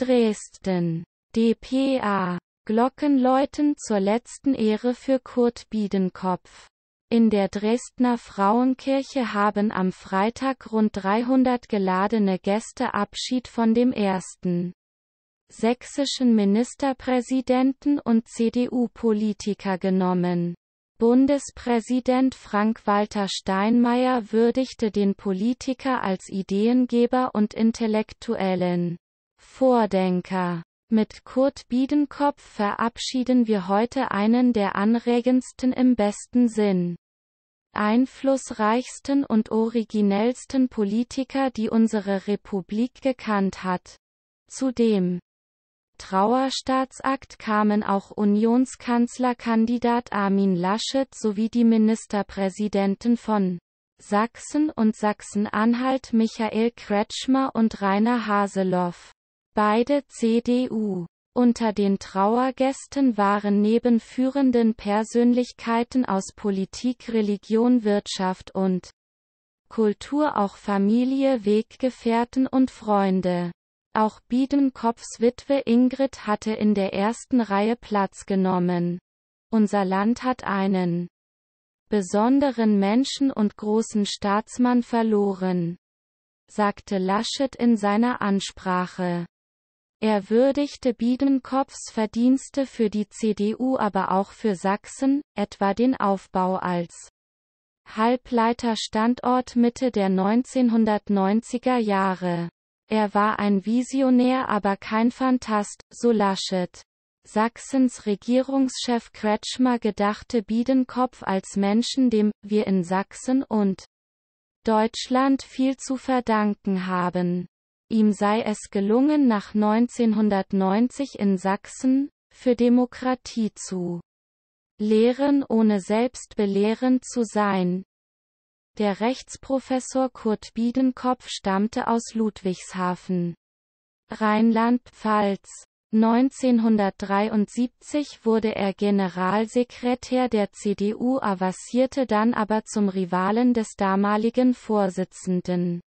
Dresden. DPA. Glockenläuten zur letzten Ehre für Kurt Biedenkopf. In der Dresdner Frauenkirche haben am Freitag rund 300 geladene Gäste Abschied von dem ersten sächsischen Ministerpräsidenten und CDU-Politiker genommen. Bundespräsident Frank-Walter Steinmeier würdigte den Politiker als Ideengeber und Intellektuellen. Vordenker. Mit Kurt Biedenkopf verabschieden wir heute einen der anregendsten im besten Sinn einflussreichsten und originellsten Politiker, die unsere Republik gekannt hat. Zudem Trauerstaatsakt kamen auch Unionskanzlerkandidat Armin Laschet sowie die Ministerpräsidenten von Sachsen und Sachsen-Anhalt Michael Kretschmer und Rainer Haseloff. Beide CDU. Unter den Trauergästen waren neben führenden Persönlichkeiten aus Politik, Religion, Wirtschaft und Kultur auch Familie, Weggefährten und Freunde. Auch Biedenkopfs Witwe Ingrid hatte in der ersten Reihe Platz genommen. Unser Land hat einen besonderen Menschen und großen Staatsmann verloren, sagte Laschet in seiner Ansprache. Er würdigte Biedenkopfs Verdienste für die CDU aber auch für Sachsen, etwa den Aufbau als Halbleiterstandort Mitte der 1990er Jahre. Er war ein Visionär aber kein Fantast, so Laschet. Sachsens Regierungschef Kretschmer gedachte Biedenkopf als Menschen dem, wir in Sachsen und Deutschland viel zu verdanken haben. Ihm sei es gelungen nach 1990 in Sachsen, für Demokratie zu lehren ohne selbst belehrend zu sein. Der Rechtsprofessor Kurt Biedenkopf stammte aus Ludwigshafen. Rheinland-Pfalz. 1973 wurde er Generalsekretär der CDU avancierte dann aber zum Rivalen des damaligen Vorsitzenden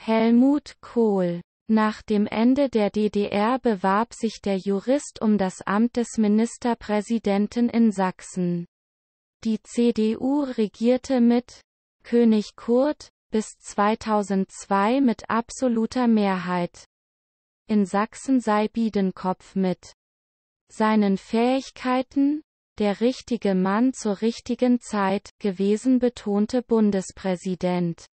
Helmut Kohl nach dem Ende der DDR bewarb sich der Jurist um das Amt des Ministerpräsidenten in Sachsen. Die CDU regierte mit König Kurt bis 2002 mit absoluter Mehrheit. In Sachsen sei Biedenkopf mit seinen Fähigkeiten der richtige Mann zur richtigen Zeit gewesen betonte Bundespräsident.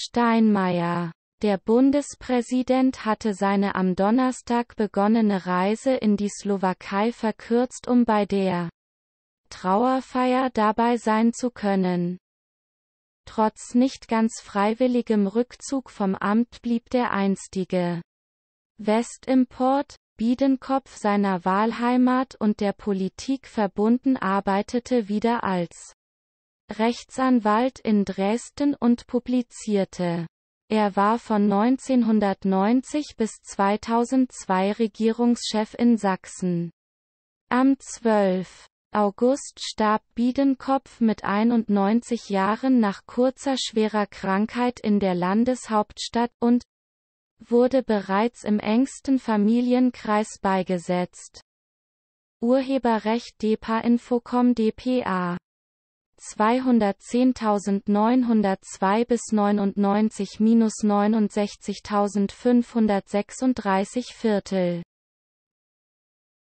Steinmeier. Der Bundespräsident hatte seine am Donnerstag begonnene Reise in die Slowakei verkürzt, um bei der Trauerfeier dabei sein zu können. Trotz nicht ganz freiwilligem Rückzug vom Amt blieb der einstige Westimport, Biedenkopf seiner Wahlheimat und der Politik verbunden arbeitete wieder als Rechtsanwalt in Dresden und publizierte. Er war von 1990 bis 2002 Regierungschef in Sachsen. Am 12. August starb Biedenkopf mit 91 Jahren nach kurzer schwerer Krankheit in der Landeshauptstadt und wurde bereits im engsten Familienkreis beigesetzt. Urheberrecht DEPA Infocom DPA 210.902 bis 99 minus 69.536 Viertel